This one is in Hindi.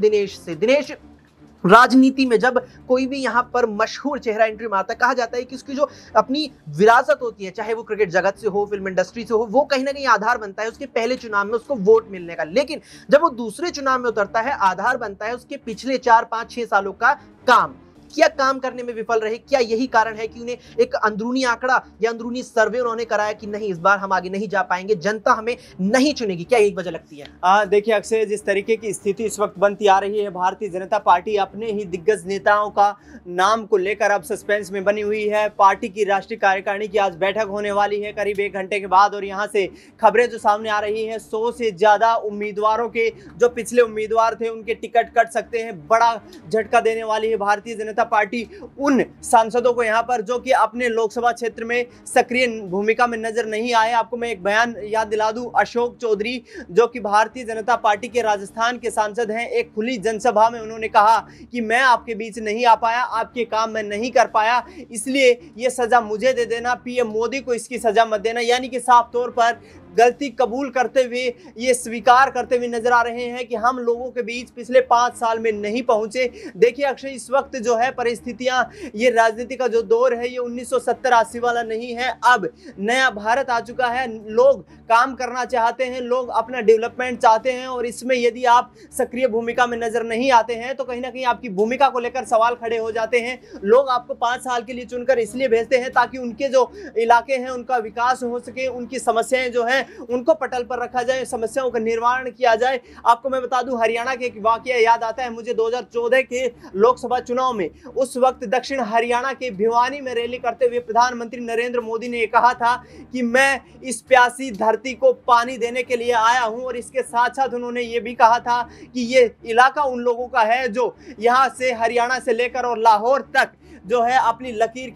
दिनेश से दिनेश राजनीति में जब कोई भी यहाँ पर मशहूर चेहरा एंट्री मारता है कहा जाता है कि उसकी जो अपनी विरासत होती है चाहे वो क्रिकेट जगत से हो फिल्म इंडस्ट्री से हो वो कहीं ना कहीं आधार बनता है उसके पहले चुनाव में उसको वोट मिलने का लेकिन जब वो दूसरे चुनाव में उतरता है आधार बनता है उसके पिछले चार पांच छह सालों का काम क्या काम करने में विफल रहे क्या यही कारण है कि उन्हें एक अंदरूनी आंकड़ा या अंदरूनी सर्वे उन्होंने कराया कि नहीं इस बार हम आगे नहीं जा पाएंगे जनता हमें नहीं चुनेगी क्या एक वजह लगती है देखिए अक्सर जिस तरीके की स्थिति इस वक्त बनती आ रही है भारतीय जनता पार्टी अपने ही दिग्गज नेताओं का नाम को लेकर अब सस्पेंस में बनी हुई है पार्टी की राष्ट्रीय कार्यकारिणी की आज बैठक होने वाली है करीब एक घंटे के बाद और यहाँ से खबरें जो सामने आ रही हैं सौ से ज़्यादा उम्मीदवारों के जो पिछले उम्मीदवार थे उनके टिकट कट सकते हैं बड़ा झटका देने वाली है भारतीय जनता जनता पार्टी उन सांसदों को यहाँ पर जो कि अपने लोकसभा क्षेत्र में सक्रिय भूमिका में नजर नहीं आए आपको मैं एक बयान याद दिला दूं अशोक चौधरी जो कि भारतीय जनता पार्टी के राजस्थान के सांसद हैं एक खुली जनसभा में उन्होंने कहा कि मैं आपके बीच नहीं आ पाया आपके काम मैं नहीं कर पाया इसलिए ये सज़ा मुझे दे देना पीएम मोदी को इसकी सज़ा मत देना यानी कि साफ तौर पर गलती कबूल करते हुए ये स्वीकार करते हुए नजर आ रहे हैं कि हम लोगों के बीच पिछले पाँच साल में नहीं पहुंचे देखिए अक्षय इस वक्त जो है परिस्थितियां ये राजनीति का जो दौर है ये 1970 अस्सी वाला नहीं है अब नया भारत आ चुका है लोग काम करना चाहते हैं लोग अपना डेवलपमेंट चाहते हैं और इसमें यदि आप सक्रिय भूमिका में नजर नहीं आते हैं तो कहीं ना कहीं आपकी भूमिका को लेकर सवाल खड़े हो जाते हैं लोग आपको पाँच साल के लिए चुनकर इसलिए भेजते हैं ताकि उनके जो इलाके हैं उनका विकास हो सके उनकी समस्याएँ जो है जाए उनको पटल पर रखा जाए समस्याओं का निर्माण किया जाए आपको मैं बता दूं हरियाणा के एक वाक्य याद आता है मुझे 2014 के लोकसभा चुनाव में उस वक्त दक्षिण हरियाणा के भिवानी में रैली करते हुए प्रधानमंत्री नरेंद्र मोदी ने कहा था कि मैं इस प्यासी धरती को पानी देने के लिए आया हूं और इसके साथ साथ उन्होंने ये भी कहा था कि ये इलाका उन लोगों का है जो यहाँ से हरियाणा से लेकर और लाहौर तक जो है अपनी लकीर